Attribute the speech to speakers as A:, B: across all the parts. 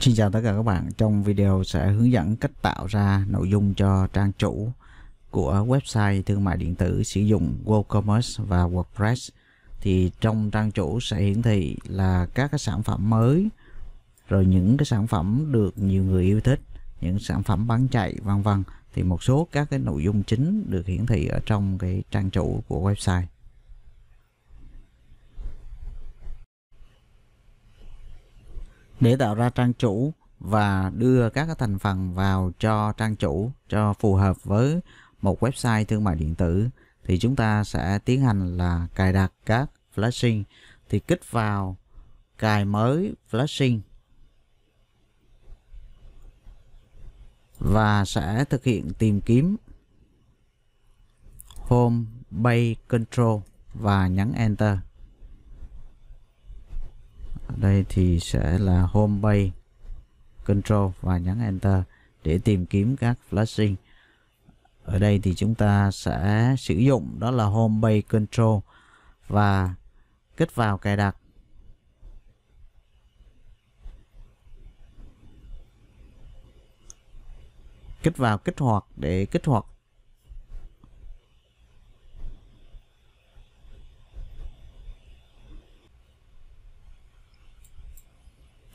A: Xin chào tất cả các bạn, trong video sẽ hướng dẫn cách tạo ra nội dung cho trang chủ của website thương mại điện tử sử dụng WooCommerce và WordPress. Thì trong trang chủ sẽ hiển thị là các cái sản phẩm mới, rồi những cái sản phẩm được nhiều người yêu thích, những sản phẩm bán chạy vân vân thì một số các cái nội dung chính được hiển thị ở trong cái trang chủ của website. để tạo ra trang chủ và đưa các thành phần vào cho trang chủ cho phù hợp với một website thương mại điện tử thì chúng ta sẽ tiến hành là cài đặt các flashing thì kích vào cài mới flashing và sẽ thực hiện tìm kiếm home bay control và nhấn enter đây thì sẽ là home Bay control và nhấn enter để tìm kiếm các flashing ở đây thì chúng ta sẽ sử dụng đó là home Bay control và kích vào cài đặt kích vào kích hoạt để kích hoạt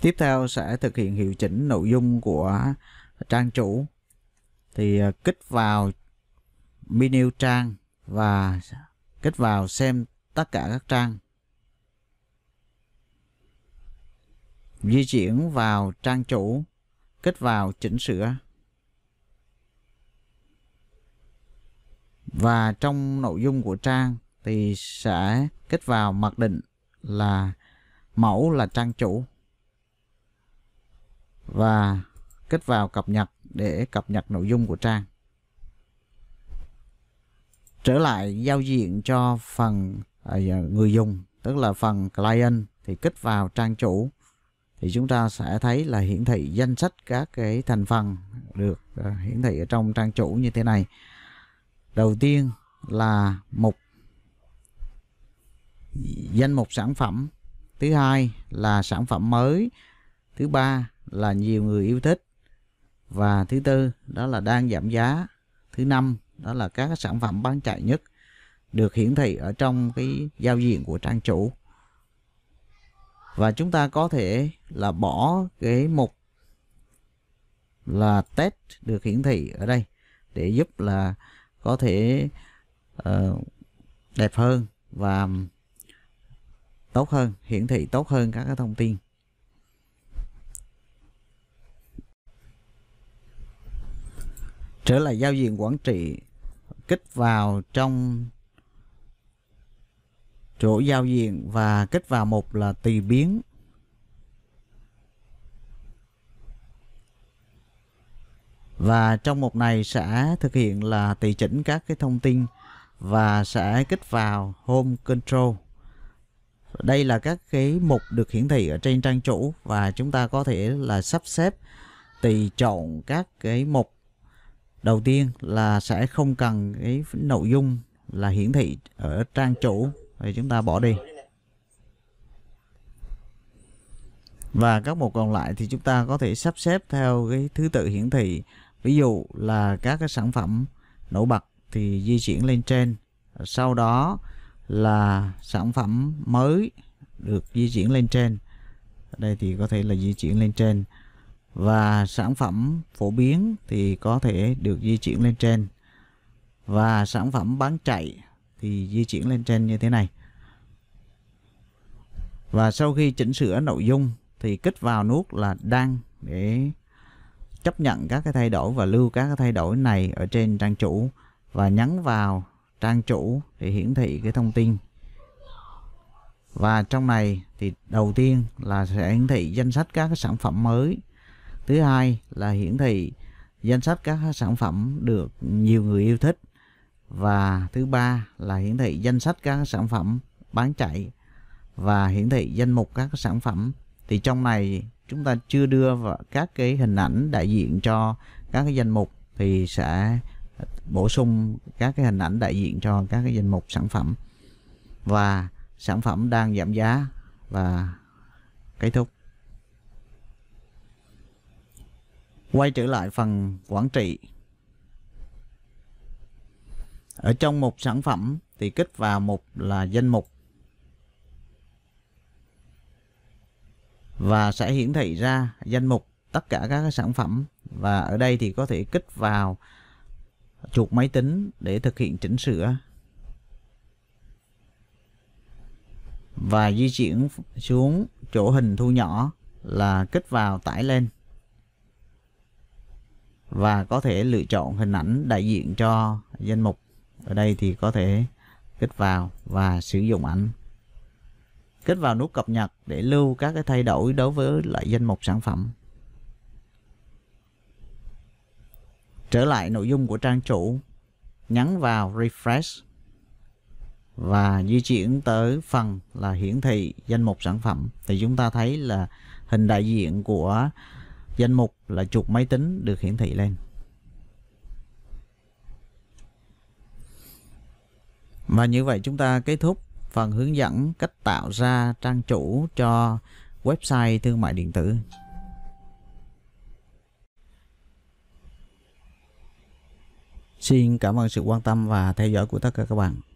A: tiếp theo sẽ thực hiện hiệu chỉnh nội dung của trang chủ thì à, kích vào menu trang và kích vào xem tất cả các trang di chuyển vào trang chủ kích vào chỉnh sửa và trong nội dung của trang thì sẽ kích vào mặc định là mẫu là trang chủ và kích vào cập nhật để cập nhật nội dung của trang. Trở lại giao diện cho phần à, người dùng, tức là phần client thì kích vào trang chủ thì chúng ta sẽ thấy là hiển thị danh sách các cái thành phần được à, hiển thị ở trong trang chủ như thế này. Đầu tiên là mục danh mục sản phẩm, thứ hai là sản phẩm mới, thứ ba là nhiều người yêu thích và thứ tư đó là đang giảm giá thứ năm đó là các sản phẩm bán chạy nhất được hiển thị ở trong cái giao diện của trang chủ và chúng ta có thể là bỏ cái mục là test được hiển thị ở đây để giúp là có thể uh, đẹp hơn và tốt hơn hiển thị tốt hơn các cái thông tin trở lại giao diện quản trị kích vào trong chỗ giao diện và kích vào một là tùy biến và trong mục này sẽ thực hiện là tùy chỉnh các cái thông tin và sẽ kích vào home control đây là các cái mục được hiển thị ở trên trang chủ và chúng ta có thể là sắp xếp tùy chọn các cái mục đầu tiên là sẽ không cần cái nội dung là hiển thị ở trang chủ thì chúng ta bỏ đi và các mục còn lại thì chúng ta có thể sắp xếp theo cái thứ tự hiển thị ví dụ là các cái sản phẩm nổi bật thì di chuyển lên trên sau đó là sản phẩm mới được di chuyển lên trên ở đây thì có thể là di chuyển lên trên và sản phẩm phổ biến thì có thể được di chuyển lên trên và sản phẩm bán chạy thì di chuyển lên trên như thế này và sau khi chỉnh sửa nội dung thì kích vào nút là đăng để chấp nhận các cái thay đổi và lưu các cái thay đổi này ở trên trang chủ và nhấn vào trang chủ để hiển thị cái thông tin và trong này thì đầu tiên là sẽ hiển thị danh sách các cái sản phẩm mới thứ hai là hiển thị danh sách các sản phẩm được nhiều người yêu thích và thứ ba là hiển thị danh sách các sản phẩm bán chạy và hiển thị danh mục các sản phẩm thì trong này chúng ta chưa đưa vào các cái hình ảnh đại diện cho các cái danh mục thì sẽ bổ sung các cái hình ảnh đại diện cho các cái danh mục sản phẩm và sản phẩm đang giảm giá và kết thúc quay trở lại phần quản trị ở trong một sản phẩm thì kích vào mục là danh mục và sẽ hiển thị ra danh mục tất cả các sản phẩm và ở đây thì có thể kích vào chuột máy tính để thực hiện chỉnh sửa và di chuyển xuống chỗ hình thu nhỏ là kích vào tải lên và có thể lựa chọn hình ảnh đại diện cho danh mục ở đây thì có thể kích vào và sử dụng ảnh kích vào nút cập nhật để lưu các cái thay đổi đối với lại danh mục sản phẩm trở lại nội dung của trang chủ nhấn vào refresh và di chuyển tới phần là hiển thị danh mục sản phẩm thì chúng ta thấy là hình đại diện của Danh mục là chuột máy tính được hiển thị lên. Và như vậy chúng ta kết thúc phần hướng dẫn cách tạo ra trang chủ cho website thương mại điện tử. Xin cảm ơn sự quan tâm và theo dõi của tất cả các bạn.